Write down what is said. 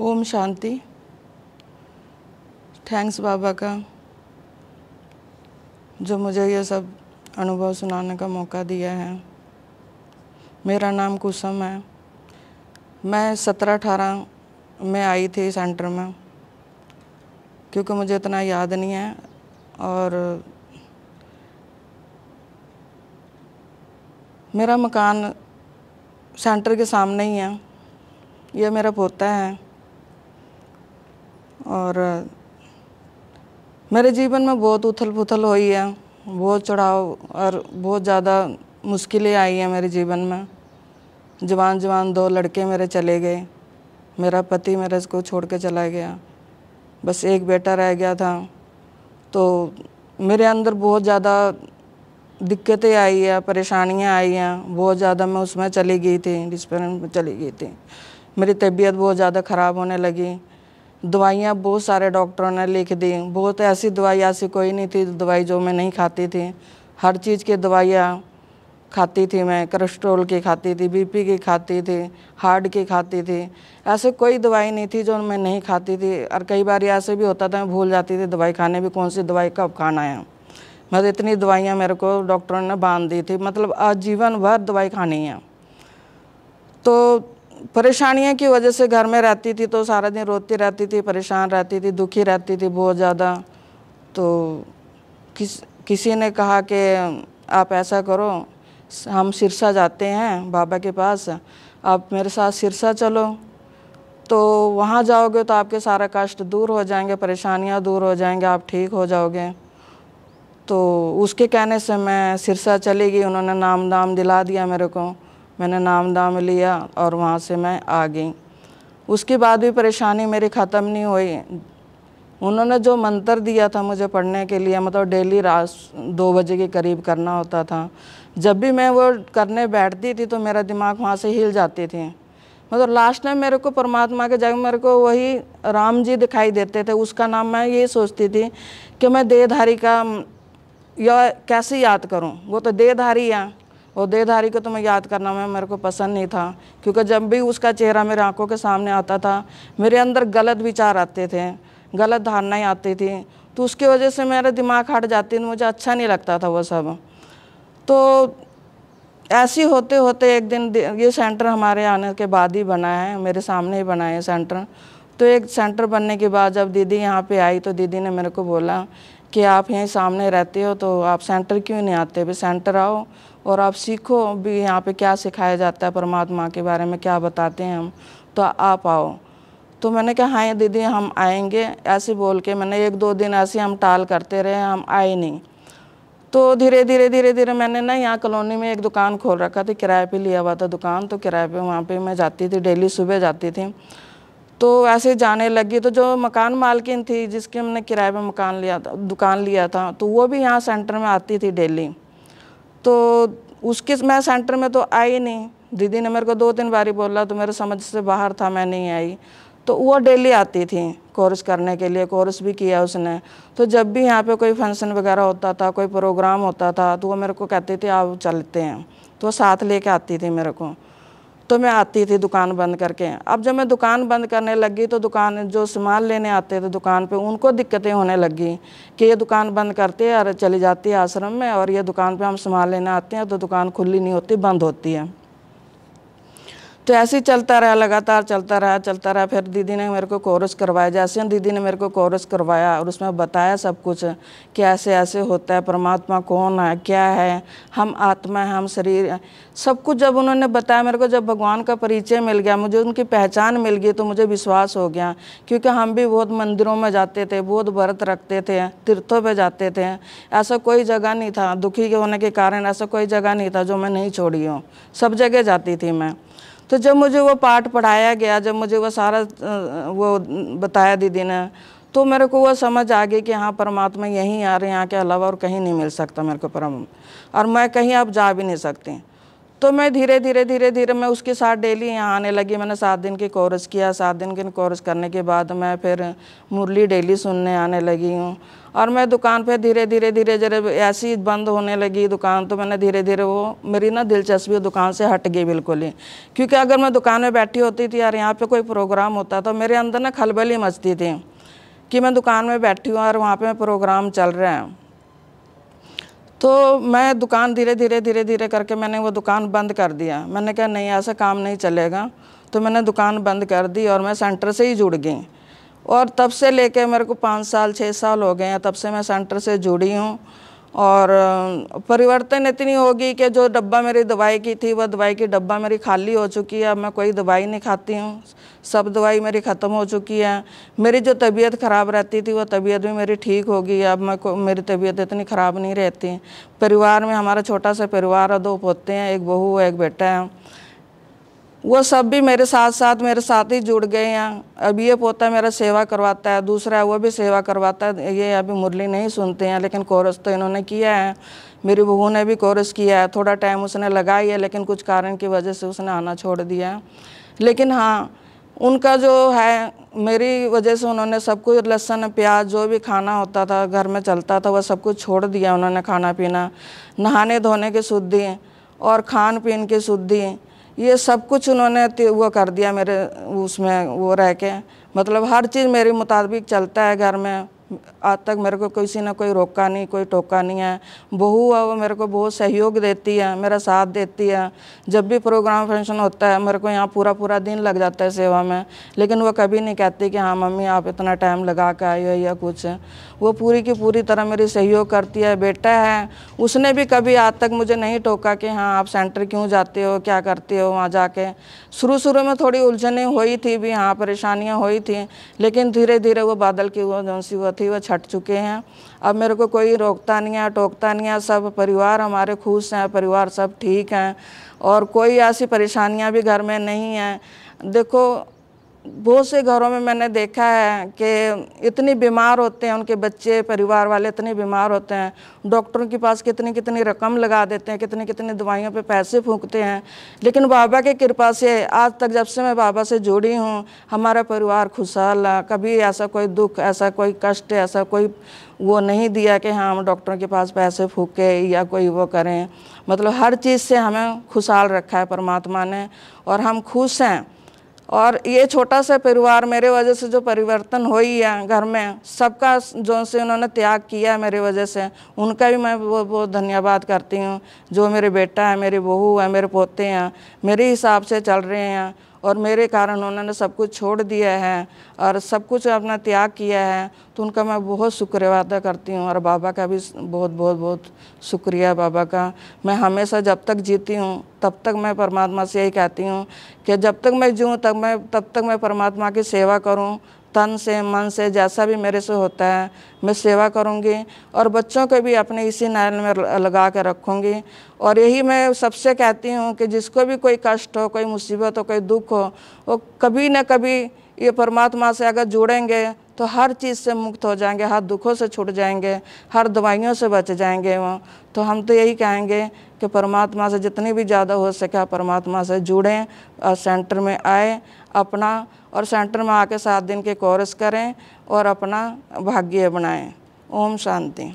ओम शांति thanks बाबा का जो मुझे ये सब अनुभव सुनाने का मौका दिया है मेरा नाम कुसुम है मैं सत्रह अठारह में आई थी सेंटर में क्योंकि मुझे इतना याद नहीं है और मेरा मकान सेंटर के सामने ही है यह मेरा पोता है और मेरे जीवन में बहुत उथल पुथल हुई है बहुत चढ़ाव और बहुत ज़्यादा मुश्किलें आई हैं मेरे जीवन में जवान जवान दो लड़के मेरे चले गए मेरा पति मेरे को छोड़ के चला गया बस एक बेटा रह गया था तो मेरे अंदर बहुत ज़्यादा दिक्कतें आई हैं परेशानियाँ आई हैं बहुत ज़्यादा मैं उसमें चली गई थी डिस्पेरेंट में चली गई थी मेरी तबीयत बहुत ज़्यादा ख़राब होने लगी दवाइयाँ बहुत सारे डॉक्टरों ने लिख दी बहुत ऐसी दवाई ऐसी कोई नहीं थी दवाई जो मैं नहीं खाती थी हर चीज़ की दवाइयाँ खाती थी मैं कोलेस्ट्रोल की खाती थी बीपी की खाती थी हार्ट की खाती थी ऐसे कोई दवाई नहीं थी जो मैं नहीं खाती थी और कई बार ऐसे भी होता था मैं भूल जाती थी दवाई खाने भी कौन सी दवाई कब खाना है मतलब इतनी दवाइयाँ मेरे को डॉक्टरों ने बांध दी थी मतलब आजीवन भर दवाई खानी है तो परेशानियों की वजह से घर में रहती थी तो सारा दिन रोती रहती थी परेशान रहती थी दुखी रहती थी बहुत ज़्यादा तो किस किसी ने कहा कि आप ऐसा करो हम सिरसा जाते हैं बाबा के पास आप मेरे साथ सिरसा चलो तो वहाँ जाओगे तो आपके सारा कष्ट दूर हो जाएंगे परेशानियाँ दूर हो जाएंगे आप ठीक हो जाओगे तो उसके कहने से मैं सिरसा चली गई उन्होंने नाम दाम दिला दिया मेरे को मैंने नाम दाम लिया और वहाँ से मैं आ गई उसके बाद भी परेशानी मेरी ख़त्म नहीं हुई उन्होंने जो मंत्र दिया था मुझे पढ़ने के लिए मतलब डेली रात दो बजे के करीब करना होता था जब भी मैं वो करने बैठती थी तो मेरा दिमाग वहाँ से हिल जाती थी मतलब लास्ट टाइम मेरे को परमात्मा के जगह मेरे को वही राम जी दिखाई देते थे उसका नाम मैं ये सोचती थी कि मैं देहधारी का या कैसे याद करूँ वो तो देहधारी है और देहधारी को तो मैं याद करना मैं मेरे को पसंद नहीं था क्योंकि जब भी उसका चेहरा मेरे आंखों के सामने आता था मेरे अंदर गलत विचार आते थे गलत धारणाएँ आती थी तो उसकी वजह से मेरा दिमाग हट जाती थी मुझे अच्छा नहीं लगता था वो सब तो ऐसी होते होते एक दिन ये सेंटर हमारे आने के बाद ही बना है मेरे सामने ही बना है सेंटर तो एक सेंटर बनने के बाद जब दीदी यहाँ पे आई तो दीदी ने मेरे को बोला कि आप यहीं सामने रहते हो तो आप सेंटर क्यों नहीं आते भी सेंटर आओ और आप सीखो भी यहाँ पे क्या सिखाया जाता है परमात्मा के बारे में क्या बताते हैं हम तो आप आओ तो मैंने कहा हाँ दीदी हम आएंगे ऐसे बोल के मैंने एक दो दिन ऐसे हम टाल करते रहे हम आए नहीं तो धीरे धीरे धीरे धीरे मैंने ना यहाँ कॉलोनी में एक दुकान खोल रखा था किराए पे लिया हुआ था दुकान तो किराए पे वहाँ पे मैं जाती थी डेली सुबह जाती थी तो ऐसे जाने लगी तो जो मकान मालकिन थी जिसके हमने किराए पे मकान लिया था दुकान लिया था तो वो भी यहाँ सेंटर में आती थी डेली तो उसके मैं सेंटर में तो आई नहीं दीदी ने मेरे को दो तीन बारी बोला तो मेरे समझ से बाहर था मैं नहीं आई तो वो डेली आती थी कोर्स करने के लिए कोर्स भी किया उसने तो जब भी यहाँ पे कोई फंक्शन वगैरह होता था कोई प्रोग्राम होता था तो वो मेरे को कहती थी आप चलते हैं तो वो साथ लेके आती थी मेरे को तो मैं आती थी दुकान बंद करके अब जब मैं दुकान बंद करने लगी तो दुकान जो सामान लेने आते थे दुकान पे उनको दिक्कतें होने लगी कि ये दुकान बंद करती है और चली जाती है आश्रम में और ये दुकान पे हम सामान लेने आते हैं तो दुकान खुली नहीं होती बंद होती है तो ऐसे ही चलता रहा लगातार चलता रहा चलता रहा फिर दीदी ने मेरे को कोरस करवाया जैसे दीदी ने मेरे को कोरस करवाया और उसमें बताया सब कुछ कि ऐसे ऐसे होता है परमात्मा कौन है क्या है हम आत्मा हम शरीर सब कुछ जब उन्होंने बताया मेरे को जब भगवान का परिचय मिल गया मुझे उनकी पहचान मिल गई तो मुझे विश्वास हो गया क्योंकि हम भी बहुत मंदिरों में जाते थे बहुत व्रत रखते थे तीर्थों पर जाते थे ऐसा कोई जगह नहीं था दुखी होने के कारण ऐसा कोई जगह नहीं था जो मैं नहीं छोड़ी हूँ सब जगह जाती थी मैं तो जब मुझे वो पाठ पढ़ाया गया जब मुझे वो सारा वो बताया दीदी ने तो मेरे को वो समझ आ गई कि हाँ परमात्मा यहीं आ रहे यहाँ के अलावा और कहीं नहीं मिल सकता मेरे को परम और मैं कहीं अब जा भी नहीं सकती तो मैं धीरे धीरे धीरे धीरे मैं उसके साथ डेली यहाँ आने लगी मैंने सात दिन के कोर्स किया सात दिन के कोर्स करने के बाद मैं फिर मुरली डेली सुनने आने लगी हूँ और मैं दुकान पे धीरे धीरे धीरे धीरे ऐसी बंद होने लगी दुकान तो मैंने धीरे धीरे वो मेरी ना दिलचस्पी दुकान से हट गई बिल्कुल ही क्योंकि अगर मैं दुकान में बैठी होती थी यार यहाँ पे कोई प्रोग्राम होता तो मेरे अंदर ना खलबली मचती थी कि मैं दुकान में बैठी हूँ और वहाँ पर प्रोग्राम चल रहे हैं तो मैं दुकान धीरे धीरे धीरे धीरे करके मैंने वो दुकान बंद कर दिया मैंने कहा नहीं ऐसा काम नहीं चलेगा तो मैंने दुकान बंद कर दी और मैं सेंटर से ही जुड़ गई और तब से लेके मेरे को पाँच साल छः साल हो गए हैं तब से मैं सेंटर से जुड़ी हूँ और परिवर्तन इतनी होगी कि जो डब्बा मेरी दवाई की थी वह दवाई की डब्बा मेरी खाली हो चुकी है अब मैं कोई दवाई नहीं खाती हूँ सब दवाई मेरी ख़त्म हो चुकी है मेरी जो तबीयत ख़राब रहती थी वो तबीयत भी मेरी ठीक होगी अब मैं को मेरी तबीयत इतनी ख़राब नहीं रहती परिवार में हमारा छोटा सा परिवार है दो पोते हैं एक बहू है एक बेटा है वो सब भी मेरे साथ साथ मेरे साथ ही जुड़ गए हैं अब ये पोता मेरा सेवा करवाता है दूसरा वो भी सेवा करवाता है ये अभी मुरली नहीं सुनते हैं लेकिन कोरस तो इन्होंने किया है मेरी बहू ने भी कोरस किया है थोड़ा टाइम उसने लगाई है लेकिन कुछ कारण की वजह से उसने आना छोड़ दिया लेकिन हाँ उनका जो है मेरी वजह से उन्होंने सब कुछ लहसुन प्याज जो भी खाना होता था घर में चलता था वह सब कुछ छोड़ दिया उन्होंने खाना पीना नहाने धोने की शुद्धि और खान पीन की शुद्धि ये सब कुछ उन्होंने वो कर दिया मेरे उसमें वो रह के मतलब हर चीज़ मेरे मुताबिक चलता है घर में आज तक मेरे को किसी ने कोई रोका नहीं कोई टोका नहीं है बहू है वो मेरे को बहुत सहयोग देती है मेरा साथ देती है जब भी प्रोग्राम फंक्शन होता है मेरे को यहाँ पूरा पूरा दिन लग जाता है सेवा में लेकिन वो कभी नहीं कहती कि हाँ मम्मी आप इतना टाइम लगा के आए हो या कुछ वो पूरी की पूरी तरह मेरी सहयोग करती है बेटा है उसने भी कभी आज तक मुझे नहीं टोका कि हाँ आप सेंटर क्यों जाते हो क्या करते हो वहाँ जाके शुरू शुरू में थोड़ी उलझने हुई थी भी हाँ परेशानियाँ हुई थी लेकिन धीरे धीरे वो बादल की वो जो सी वो थी वो छट चुके हैं अब मेरे को कोई रोकता नहीं है टोकता नहीं है सब परिवार हमारे खुश हैं परिवार सब ठीक हैं और कोई ऐसी परेशानियां भी घर में नहीं हैं देखो बहुत से घरों में मैंने देखा है कि इतनी बीमार होते हैं उनके बच्चे परिवार वाले इतने बीमार होते हैं डॉक्टरों के पास कितनी कितनी रकम लगा देते हैं कितनी कितनी दवाइयों पे पैसे फूकते हैं लेकिन बाबा की कृपा से आज तक जब से मैं बाबा से जुड़ी हूँ हमारा परिवार खुशहाल कभी ऐसा कोई दुख ऐसा कोई कष्ट ऐसा कोई वो नहीं दिया कि हाँ हम डॉक्टरों के पास पैसे फूके या कोई वो करें मतलब हर चीज़ से हमें खुशहाल रखा है परमात्मा ने और हम खुश हैं और ये छोटा सा परिवार मेरे वजह से जो परिवर्तन हुई है घर में सबका जो से उन्होंने त्याग किया है मेरे वजह से उनका भी मैं बहुत बहुत धन्यवाद करती हूँ जो मेरे बेटा है मेरी बहू है मेरे पोते हैं मेरे हिसाब से चल रहे हैं और मेरे कारण उन्होंने सब कुछ छोड़ दिया है और सब कुछ अपना त्याग किया है तो उनका मैं बहुत शुक्र अदा करती हूँ और बाबा का भी बहुत बहुत बहुत शुक्रिया बाबा का मैं हमेशा जब तक जीती हूँ तब तक मैं परमात्मा से यही कहती हूँ कि जब तक मैं जीऊँ तब मैं तब तक मैं परमात्मा की सेवा करूँ तन से मन से जैसा भी मेरे से होता है मैं सेवा करूँगी और बच्चों को भी अपने इसी नायल में लगा कर रखूँगी और यही मैं सबसे कहती हूँ कि जिसको भी कोई कष्ट हो कोई मुसीबत हो कोई दुख हो वो कभी ना कभी ये परमात्मा से अगर जुड़ेंगे तो हर चीज़ से मुक्त हो जाएंगे हर दुखों से छूट जाएंगे हर दवाइयों से बच जाएंगे वो तो हम तो यही कहेंगे कि परमात्मा से जितनी भी ज़्यादा हो सके परमात्मा से जुड़ें और सेंटर में आए अपना और सेंटर में आके सात दिन के कोर्स करें और अपना भाग्य बनाएं ओम शांति